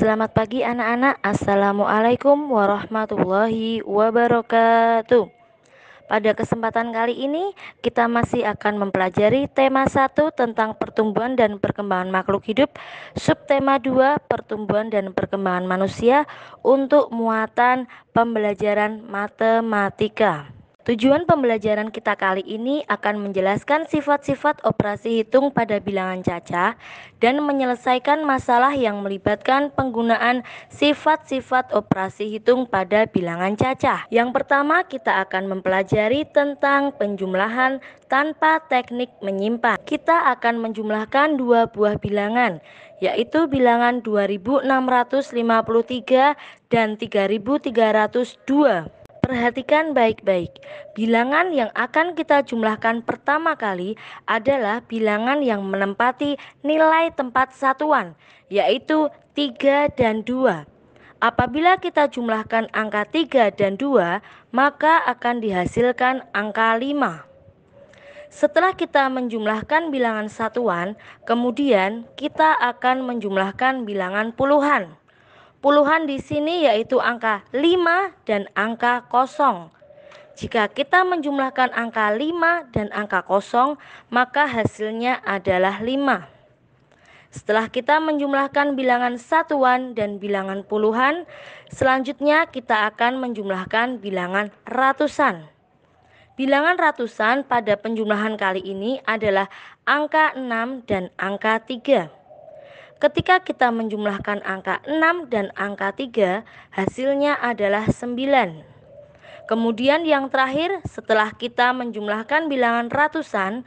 Selamat pagi anak-anak. Assalamualaikum warahmatullahi wabarakatuh. Pada kesempatan kali ini, kita masih akan mempelajari tema 1 tentang pertumbuhan dan perkembangan makhluk hidup, subtema 2 pertumbuhan dan perkembangan manusia untuk muatan pembelajaran matematika. Tujuan pembelajaran kita kali ini akan menjelaskan sifat-sifat operasi hitung pada bilangan cacah dan menyelesaikan masalah yang melibatkan penggunaan sifat-sifat operasi hitung pada bilangan cacah. Yang pertama, kita akan mempelajari tentang penjumlahan tanpa teknik menyimpan. Kita akan menjumlahkan dua buah bilangan, yaitu bilangan 2653 dan 3302. Perhatikan baik-baik. Bilangan yang akan kita jumlahkan pertama kali adalah bilangan yang menempati nilai tempat satuan, yaitu 3 dan 2. Apabila kita jumlahkan angka 3 dan 2, maka akan dihasilkan angka 5. Setelah kita menjumlahkan bilangan satuan, kemudian kita akan menjumlahkan bilangan puluhan. Puluhan di sini yaitu angka 5 dan angka kosong. Jika kita menjumlahkan angka 5 dan angka kosong, maka hasilnya adalah 5. Setelah kita menjumlahkan bilangan satuan dan bilangan puluhan, selanjutnya kita akan menjumlahkan bilangan ratusan. Bilangan ratusan pada penjumlahan kali ini adalah angka 6 dan angka 3. Ketika kita menjumlahkan angka 6 dan angka 3, hasilnya adalah 9. Kemudian yang terakhir, setelah kita menjumlahkan bilangan ratusan,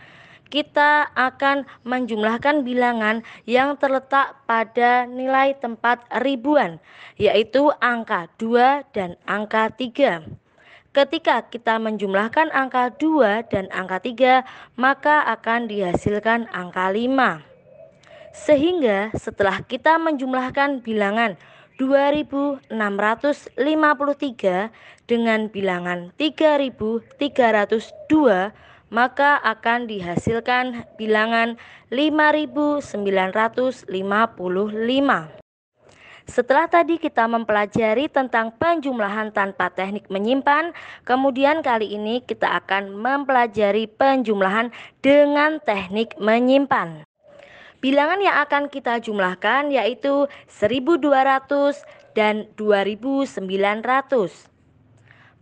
kita akan menjumlahkan bilangan yang terletak pada nilai tempat ribuan, yaitu angka 2 dan angka 3. Ketika kita menjumlahkan angka 2 dan angka 3, maka akan dihasilkan angka 5. Sehingga setelah kita menjumlahkan bilangan 2653 dengan bilangan 3302 maka akan dihasilkan bilangan 5955. Setelah tadi kita mempelajari tentang penjumlahan tanpa teknik menyimpan, kemudian kali ini kita akan mempelajari penjumlahan dengan teknik menyimpan. Bilangan yang akan kita jumlahkan yaitu 1200 dan 2900.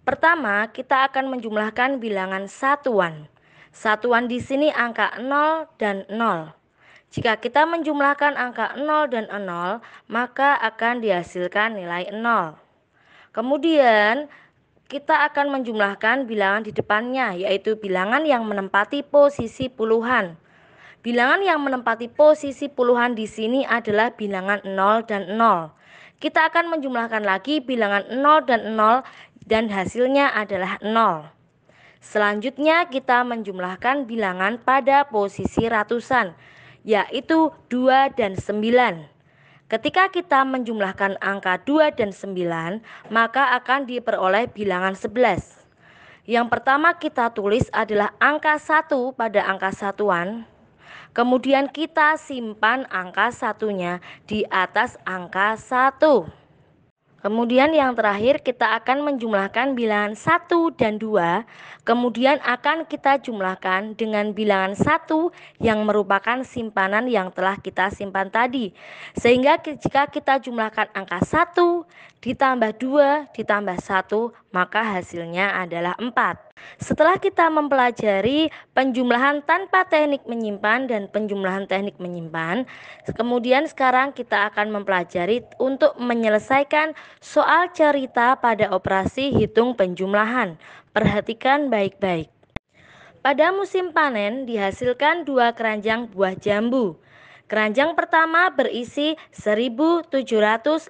Pertama, kita akan menjumlahkan bilangan satuan. Satuan di sini angka 0 dan 0. Jika kita menjumlahkan angka 0 dan 0, maka akan dihasilkan nilai 0. Kemudian, kita akan menjumlahkan bilangan di depannya, yaitu bilangan yang menempati posisi puluhan. Bilangan yang menempati posisi puluhan di sini adalah bilangan 0 dan 0. Kita akan menjumlahkan lagi bilangan 0 dan 0 dan hasilnya adalah 0. Selanjutnya kita menjumlahkan bilangan pada posisi ratusan, yaitu 2 dan 9. Ketika kita menjumlahkan angka 2 dan 9, maka akan diperoleh bilangan 11. Yang pertama kita tulis adalah angka 1 pada angka satuan, Kemudian kita simpan angka satunya di atas angka satu. Kemudian yang terakhir kita akan menjumlahkan bilangan 1 dan 2 Kemudian akan kita jumlahkan dengan bilangan 1 yang merupakan simpanan yang telah kita simpan tadi Sehingga jika kita jumlahkan angka 1 ditambah 2 ditambah 1 maka hasilnya adalah 4 setelah kita mempelajari penjumlahan tanpa teknik menyimpan dan penjumlahan teknik menyimpan, kemudian sekarang kita akan mempelajari untuk menyelesaikan soal cerita pada operasi hitung penjumlahan. Perhatikan baik-baik. Pada musim panen dihasilkan dua keranjang buah jambu. Keranjang pertama berisi 1750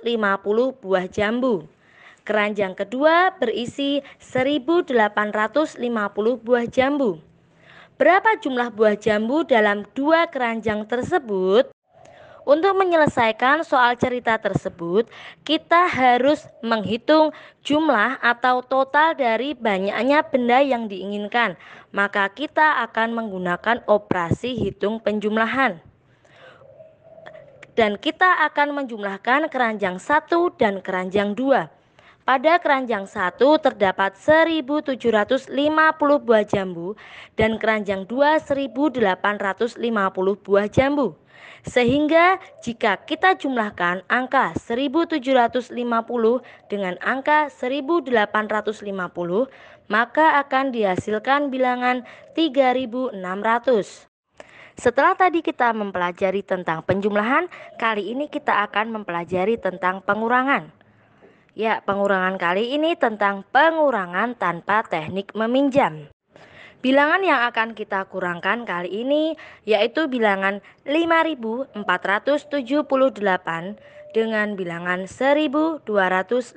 buah jambu. Keranjang kedua berisi 1850 buah jambu. Berapa jumlah buah jambu dalam dua keranjang tersebut? Untuk menyelesaikan soal cerita tersebut, kita harus menghitung jumlah atau total dari banyaknya benda yang diinginkan. Maka kita akan menggunakan operasi hitung penjumlahan. Dan kita akan menjumlahkan keranjang satu dan keranjang dua. Pada keranjang satu terdapat 1750 buah jambu dan keranjang 2 1850 buah jambu. Sehingga jika kita jumlahkan angka 1750 dengan angka 1850 maka akan dihasilkan bilangan 3600. Setelah tadi kita mempelajari tentang penjumlahan, kali ini kita akan mempelajari tentang pengurangan. Ya, pengurangan kali ini tentang pengurangan tanpa teknik meminjam. Bilangan yang akan kita kurangkan kali ini yaitu bilangan 5478 dengan bilangan 1254.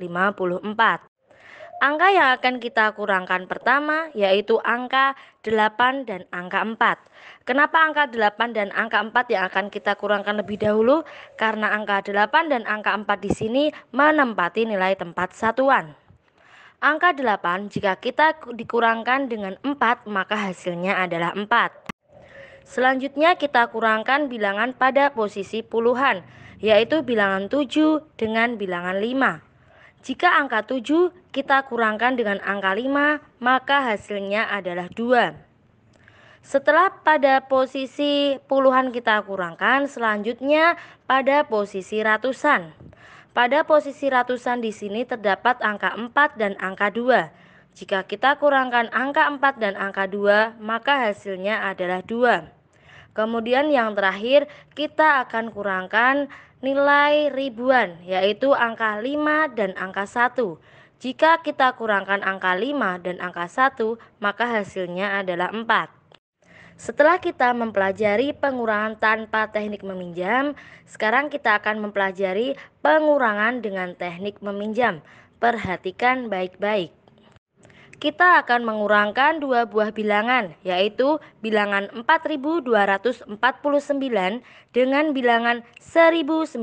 Angka yang akan kita kurangkan pertama yaitu angka 8 dan angka 4. Kenapa angka 8 dan angka 4 yang akan kita kurangkan lebih dahulu? Karena angka 8 dan angka 4 di sini menempati nilai tempat satuan. Angka 8 jika kita dikurangkan dengan 4 maka hasilnya adalah 4. Selanjutnya kita kurangkan bilangan pada posisi puluhan, yaitu bilangan 7 dengan bilangan 5. Jika angka 7 kita kurangkan dengan angka 5, maka hasilnya adalah 2. Setelah pada posisi puluhan kita kurangkan, selanjutnya pada posisi ratusan. Pada posisi ratusan di sini terdapat angka 4 dan angka 2. Jika kita kurangkan angka 4 dan angka 2, maka hasilnya adalah 2. Kemudian yang terakhir, kita akan kurangkan nilai ribuan, yaitu angka 5 dan angka 1. Jika kita kurangkan angka 5 dan angka 1, maka hasilnya adalah 4. Setelah kita mempelajari pengurangan tanpa teknik meminjam, sekarang kita akan mempelajari pengurangan dengan teknik meminjam. Perhatikan baik-baik kita akan mengurangkan dua buah bilangan, yaitu bilangan 4249 dengan bilangan 1926.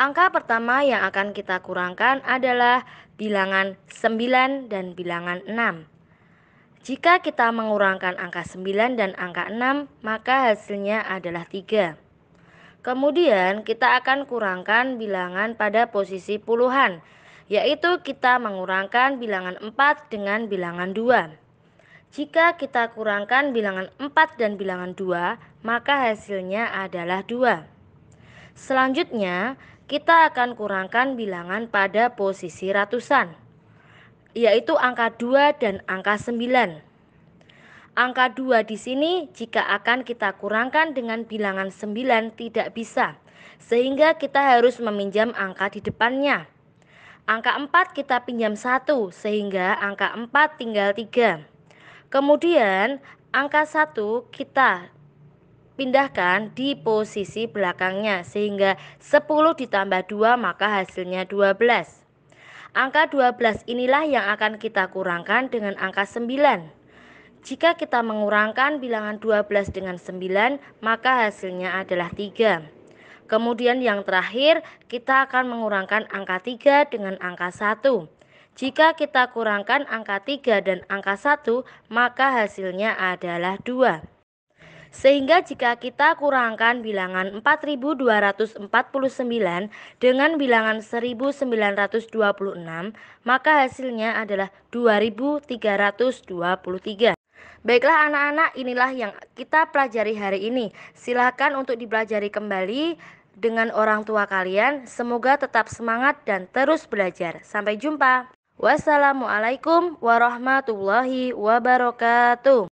Angka pertama yang akan kita kurangkan adalah bilangan 9 dan bilangan 6. Jika kita mengurangkan angka 9 dan angka 6, maka hasilnya adalah 3. Kemudian kita akan kurangkan bilangan pada posisi puluhan, yaitu kita mengurangkan bilangan 4 dengan bilangan 2. Jika kita kurangkan bilangan 4 dan bilangan 2, maka hasilnya adalah 2. Selanjutnya, kita akan kurangkan bilangan pada posisi ratusan, yaitu angka 2 dan angka 9. Angka 2 di sini jika akan kita kurangkan dengan bilangan 9 tidak bisa, sehingga kita harus meminjam angka di depannya. Angka 4 kita pinjam 1 sehingga angka 4 tinggal 3. Kemudian angka 1 kita pindahkan di posisi belakangnya sehingga 10 ditambah 2 maka hasilnya 12. Angka 12 inilah yang akan kita kurangkan dengan angka 9. Jika kita mengurangkan bilangan 12 dengan 9, maka hasilnya adalah 3. Kemudian yang terakhir, kita akan mengurangkan angka 3 dengan angka 1. Jika kita kurangkan angka 3 dan angka 1, maka hasilnya adalah 2. Sehingga jika kita kurangkan bilangan 4249 dengan bilangan 1926, maka hasilnya adalah 2323. Baiklah anak-anak, inilah yang kita pelajari hari ini. Silakan untuk dipelajari kembali dengan orang tua kalian. Semoga tetap semangat dan terus belajar. Sampai jumpa. Wassalamualaikum warahmatullahi wabarakatuh.